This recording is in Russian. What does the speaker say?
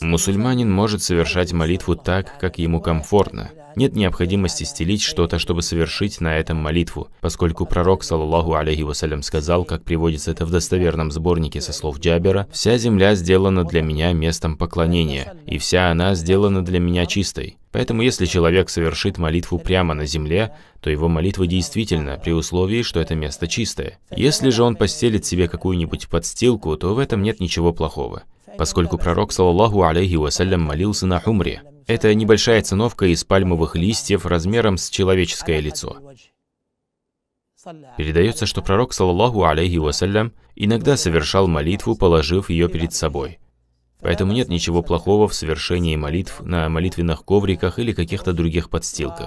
Мусульманин может совершать молитву так, как ему комфортно. Нет необходимости стелить что-то, чтобы совершить на этом молитву, поскольку пророк, саллаху алейхи вассалям, сказал, как приводится это в достоверном сборнике со слов Джабера, «Вся земля сделана для меня местом поклонения, и вся она сделана для меня чистой». Поэтому если человек совершит молитву прямо на земле, то его молитва действительно, при условии, что это место чистое. Если же он постелит себе какую-нибудь подстилку, то в этом нет ничего плохого поскольку пророк, саллаху алейхи вассалям, молился на хумре. Это небольшая циновка из пальмовых листьев размером с человеческое лицо. Передается, что пророк, саллаху алейхи вассалям, иногда совершал молитву, положив ее перед собой. Поэтому нет ничего плохого в совершении молитв на молитвенных ковриках или каких-то других подстилках.